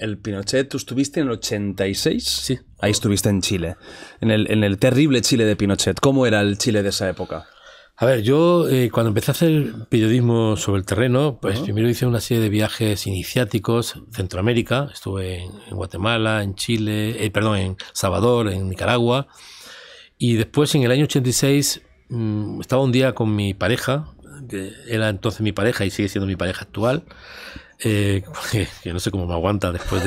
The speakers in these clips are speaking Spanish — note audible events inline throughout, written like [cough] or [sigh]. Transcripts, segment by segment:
El Pinochet, ¿tú estuviste en el 86? Sí. Ahí estuviste en Chile, en el, en el terrible Chile de Pinochet. ¿Cómo era el Chile de esa época? A ver, yo eh, cuando empecé a hacer periodismo sobre el terreno, pues primero hice una serie de viajes iniciáticos, Centroamérica, estuve en, Guatemala, en Chile, eh, perdón, en Salvador, en Nicaragua, y después en el año 86 mm, estaba un día con mi pareja, que era entonces mi pareja y sigue siendo mi pareja actual, eh, que, no sé cómo me aguanta después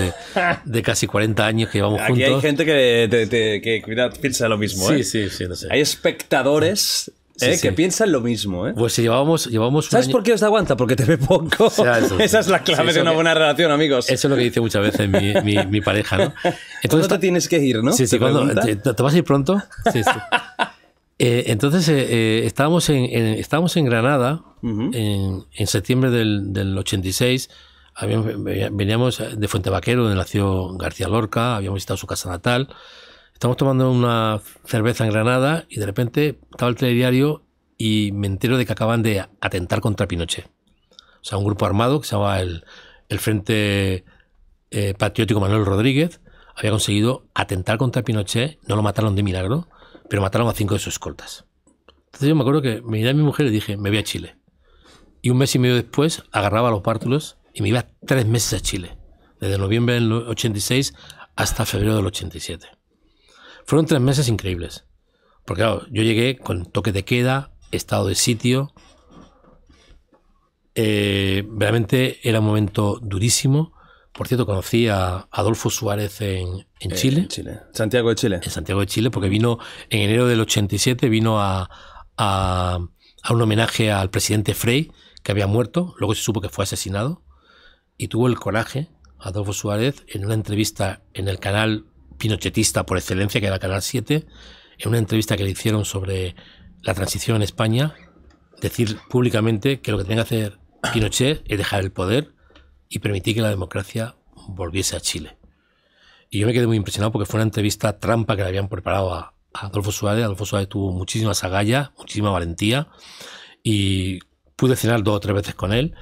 de, casi 40 años que llevamos Aquí hay gente que, que piensa lo mismo, sí, ¿eh? Sí, sí, no sé. Hay espectadores ¿eh? que piensan lo mismo. ¿eh? Pues si llevamos, llevamos ¿Sabes por qué os aguanta? Porque te ve poco. [laughs] [laughs] Esa es la clave de una buena relación, amigos. Eso es lo que dice muchas veces mi, mi, pareja. ¿no? [laughs] Entonces, ¿Cuándo te tienes que ir, no? Sí, sí, ¿Te, cuando, te, vas a ir pronto? entonces, estábamos, en, en, estábamos en Granada en, septiembre del, 86 veníamos de Fuente Vaquero, donde nació García Lorca, habíamos visitado su casa natal. Estamos tomando una cerveza en Granada y de repente estaba el telediario y me entero de que acaban de atentar contra Pinochet. O sea, un grupo armado que se llamaba el, Frente eh, Patriótico Manuel Rodríguez había conseguido atentar contra Pinochet, no lo mataron de milagro, pero mataron a cinco de sus escoltas. Entonces yo me acuerdo que me miré a mi mujer y dije, me voy a Chile y un mes y medio después agarraba los pártulos y me iba tres meses a Chile, desde noviembre del 86 hasta febrero del 87. Fueron tres meses increíbles, porque yo llegué con toque de queda, estado de sitio, eh, realmente era un momento durísimo. Por cierto, conocí a Adolfo Suárez en, Chile. En Santiago de Chile. En Santiago de Chile, porque vino en enero del 87, vino a, a un homenaje al presidente Frey, que había muerto, luego se supo que fue asesinado, y tuvo el coraje, Adolfo Suárez, en una entrevista en el canal pinochetista por excelencia, que era Canal 7, en una entrevista que le hicieron sobre la transición en España, decir públicamente que lo que tenía que hacer Pinochet es dejar el poder y permitir que la democracia volviese a Chile. Y yo me quedé muy impresionado porque fue una entrevista trampa que le habían preparado a, Adolfo Suárez. Adolfo Suárez tuvo muchísima agallas, muchísima valentía y pude cenar dos o tres veces con él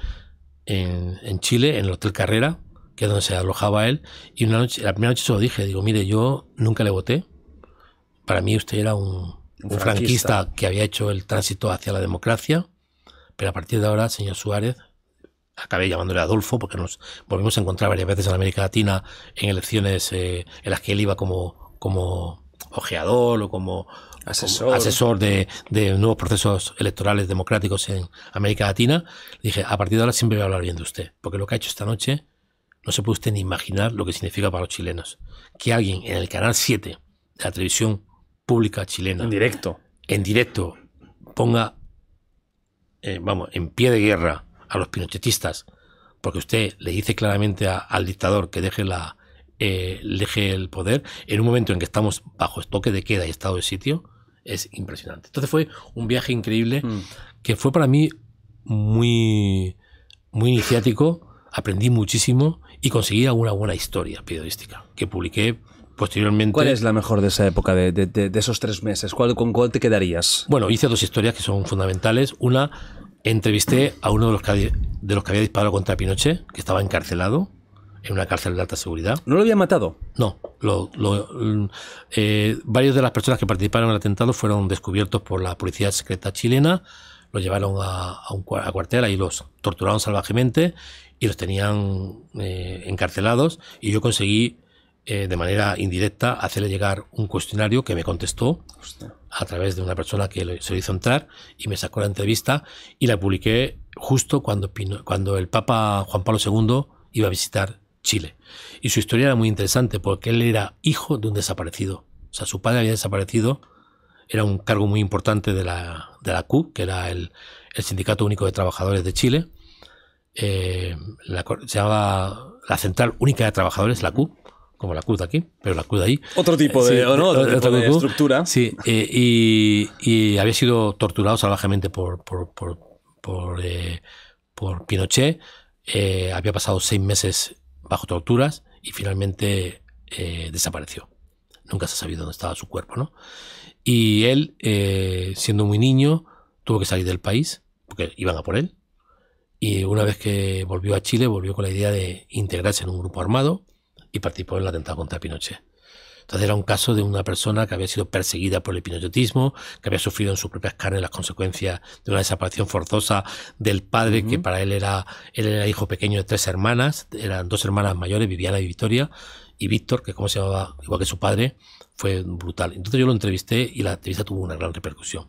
en, Chile, en el Hotel Carrera, que es donde se alojaba él. Y una noche, la primera noche se lo dije, digo, mire, yo nunca le voté. Para mí usted era un, franquista. que había hecho el tránsito hacia la democracia, pero a partir de ahora, señor Suárez, acabé llamándole Adolfo porque nos volvimos a encontrar varias veces en América Latina en elecciones eh, en las que él iba como, como ojeador o como asesor, de, nuevos procesos electorales democráticos en América Latina, dije, a partir de ahora siempre voy a hablar bien de usted, porque lo que ha hecho esta noche no se puede usted ni imaginar lo que significa para los chilenos. Que alguien en el Canal 7 de la televisión pública chilena... En directo. En directo ponga, eh, vamos, en pie de guerra a los pinochetistas, porque usted le dice claramente al dictador que deje la, eh, el poder en un momento en que estamos bajo toque de queda y estado de sitio, es impresionante. Entonces fue un viaje increíble mm. que fue para mí muy, muy iniciático, aprendí muchísimo y conseguí alguna buena historia periodística que publiqué posteriormente. ¿Cuál es la mejor de esa época, de, esos tres meses? ¿Cuál, ¿Con cuál te quedarías? Bueno, hice dos historias que son fundamentales. Una, entrevisté a uno de los de los que había disparado contra Pinochet, que estaba encarcelado en una cárcel de alta seguridad. ¿No lo había matado? No. Mm, eh, varios de las personas que participaron en el atentado fueron descubiertos por la policía secreta chilena, lo llevaron a, un cuartel, ahí los torturaron salvajemente y los tenían eh, encarcelados y yo conseguí eh, de manera indirecta hacerle llegar un cuestionario que me contestó a través de una persona que se lo hizo entrar y me sacó la entrevista y la publiqué justo cuando, cuando el Papa Juan Pablo II iba a visitar Chile. Y su historia era muy interesante porque él era hijo de un desaparecido. O sea, su padre había desaparecido, era un cargo muy importante de la, de la CU, que era el, el, Sindicato Único de Trabajadores de Chile. Eh, la, se llamaba la Central Única de Trabajadores, la CU, como la CU de aquí, pero la CU de ahí. Otro tipo de, eh, estructura. Sí, eh, y, había sido torturado salvajemente por, por, por, por Pinochet. había pasado seis meses bajo torturas y finalmente eh, desapareció. Nunca se ha sabido dónde estaba su cuerpo, Y él, eh, siendo muy niño, tuvo que salir del país, porque iban a por él. Y una vez que volvió a Chile, volvió con la idea de integrarse en un grupo armado y participó en el atentado contra Pinochet. Entonces era un caso de una persona que había sido perseguida por el pinochetismo, que había sufrido en sus propias carnes las consecuencias de una desaparición forzosa del padre, que para él era, él era hijo pequeño de tres hermanas, eran dos hermanas mayores, Viviana y Victoria, y Víctor, que como se llamaba, igual que su padre, fue brutal. Entonces yo lo entrevisté y la entrevista tuvo una gran repercusión.